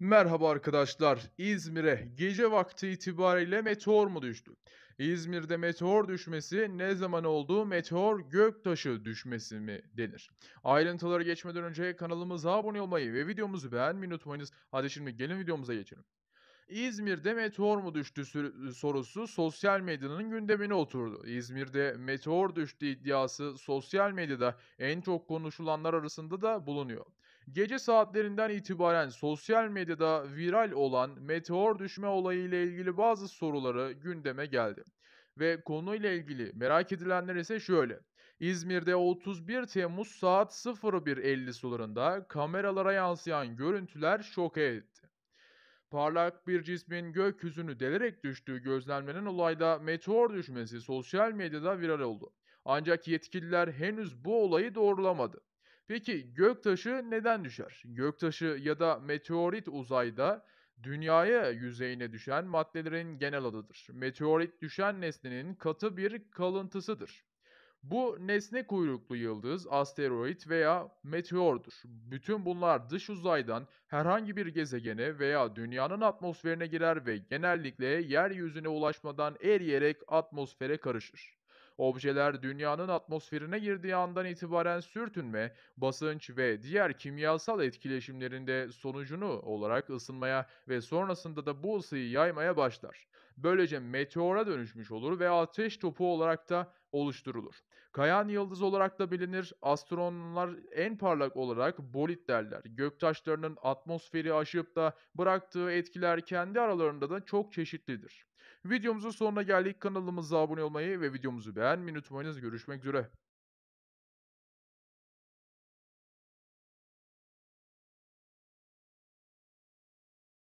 Merhaba arkadaşlar. İzmir'e gece vakti itibariyle meteor mu düştü? İzmir'de meteor düşmesi ne zaman oldu? Meteor göktaşı düşmesi mi denir? Ayrıntılara geçmeden önce kanalımıza abone olmayı ve videomuzu beğenmeyi unutmayınız. Hadi şimdi gelin videomuza geçelim. İzmir'de meteor mu düştü ıı, sorusu sosyal medyanın gündemine oturdu. İzmir'de meteor düştü iddiası sosyal medyada en çok konuşulanlar arasında da bulunuyor. Gece saatlerinden itibaren sosyal medyada viral olan meteor düşme olayı ile ilgili bazı soruları gündeme geldi. Ve konuyla ilgili merak edilenler ise şöyle. İzmir'de 31 Temmuz saat 01.50 sularında kameralara yansıyan görüntüler şoke etti. Parlak bir cismin gökyüzünü delerek düştüğü gözlemlenen olayda meteor düşmesi sosyal medyada viral oldu. Ancak yetkililer henüz bu olayı doğrulamadı. Peki göktaşı neden düşer? Göktaşı ya da meteorit uzayda dünyaya yüzeyine düşen maddelerin genel adıdır. Meteorit düşen nesnenin katı bir kalıntısıdır. Bu nesne kuyruklu yıldız, asteroid veya meteordur. Bütün bunlar dış uzaydan herhangi bir gezegene veya dünyanın atmosferine girer ve genellikle yeryüzüne ulaşmadan eriyerek atmosfere karışır. Objeler dünyanın atmosferine girdiği andan itibaren sürtünme, basınç ve diğer kimyasal etkileşimlerinde sonucunu olarak ısınmaya ve sonrasında da bu ısıyı yaymaya başlar. Böylece meteora dönüşmüş olur ve ateş topu olarak da oluşturulur. Kayan yıldız olarak da bilinir. Astronomlar en parlak olarak bolit derler. Göktaşlarının atmosferi aşıp da bıraktığı etkiler kendi aralarında da çok çeşitlidir. Videomuzun sonuna geldik. Kanalımıza abone olmayı ve videomuzu beğenmeyi unutmayınız. Görüşmek üzere.